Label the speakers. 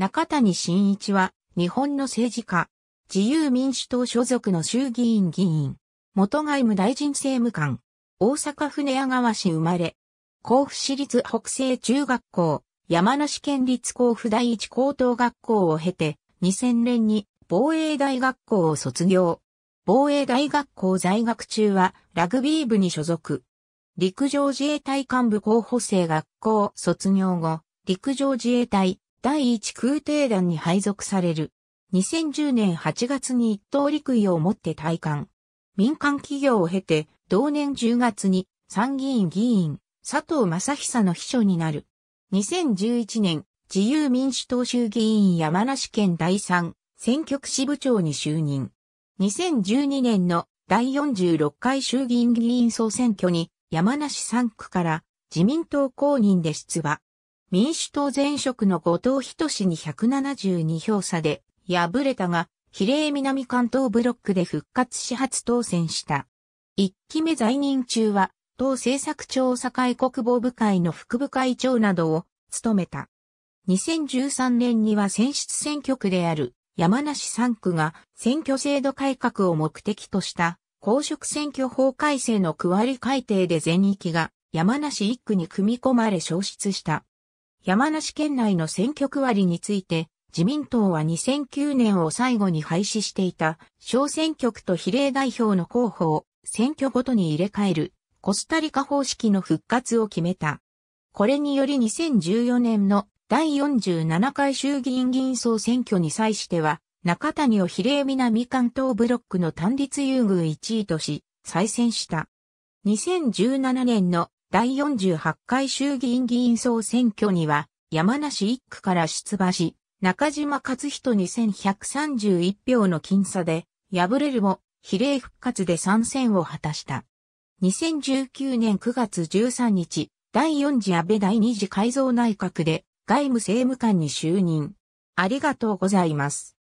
Speaker 1: 中谷慎一は、日本の政治家、自由民主党所属の衆議院議員、元外務大臣政務官、大阪府寝屋川市生まれ、甲府市立北西中学校、山梨県立甲府第一高等学校を経て、2000年に防衛大学校を卒業。防衛大学校在学中はラグビー部に所属。陸上自衛隊幹部候補生学校卒業後、陸上自衛隊第一空挺団に配属される。2010年8月に一等陸位をもって退官。民間企業を経て、同年10月に参議院議員、佐藤正久の秘書になる。2011年、自由民主党衆議院山梨県第3選挙区支部長に就任。2012年の第46回衆議院議員総選挙に山梨3区から自民党公認で出馬。民主党前職の後藤仁氏に172票差で敗れたが、比例南関東ブロックで復活し初当選した。一期目在任中は、党政策調査会国防部会の副部会長などを務めた。2013年には選出選挙区である山梨3区が選挙制度改革を目的とした公職選挙法改正の区割り改定で全域が山梨1区に組み込まれ消失した。山梨県内の選挙区割について、自民党は2009年を最後に廃止していた小選挙区と比例代表の候補を選挙ごとに入れ替えるコスタリカ方式の復活を決めた。これにより2014年の第47回衆議院議員総選挙に際しては、中谷を比例南関東ブロックの単立優遇1位とし、再選した。2017年の第48回衆議院議員総選挙には、山梨1区から出馬し、中島勝人2 1131票の僅差で、敗れるも、比例復活で参戦を果たした。2019年9月13日、第4次安倍第2次改造内閣で、外務政務官に就任。ありがとうございます。